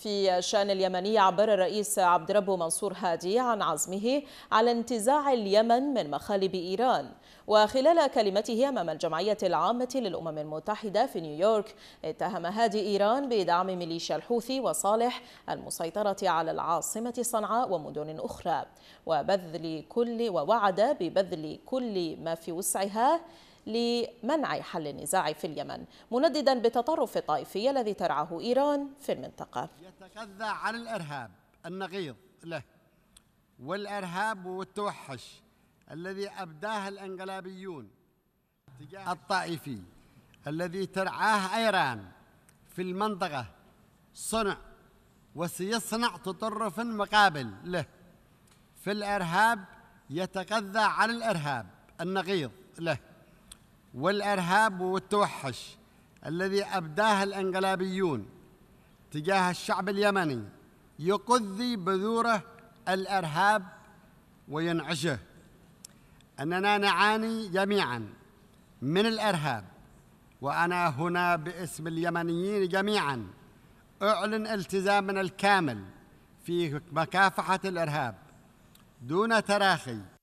في شان اليمني عبر الرئيس عبد ربه منصور هادي عن عزمه على انتزاع اليمن من مخالب إيران وخلال كلمته أمام الجمعية العامة للأمم المتحدة في نيويورك اتهم هادي إيران بدعم ميليشيا الحوثي وصالح المسيطرة على العاصمة صنعاء ومدن أخرى وبذل كل ووعد ببذل كل ما في وسعها لمنع حل النزاع في اليمن منددا بتطرف الطائفي الذي ترعاه إيران في المنطقة يتغذى على الإرهاب النغيض له والإرهاب والتوحش الذي أبداه الانقلابيون الطائفي الذي ترعاه ايران في المنطقة صنع وسيصنع تطرفا مقابل له في الإرهاب يتغذى على الإرهاب النغيض له والارهاب والتوحش الذي ابداه الانقلابيون تجاه الشعب اليمني يقذي بذوره الارهاب وينعشه اننا نعاني جميعا من الارهاب وانا هنا باسم اليمنيين جميعا اعلن التزامنا الكامل في مكافحه الارهاب دون تراخي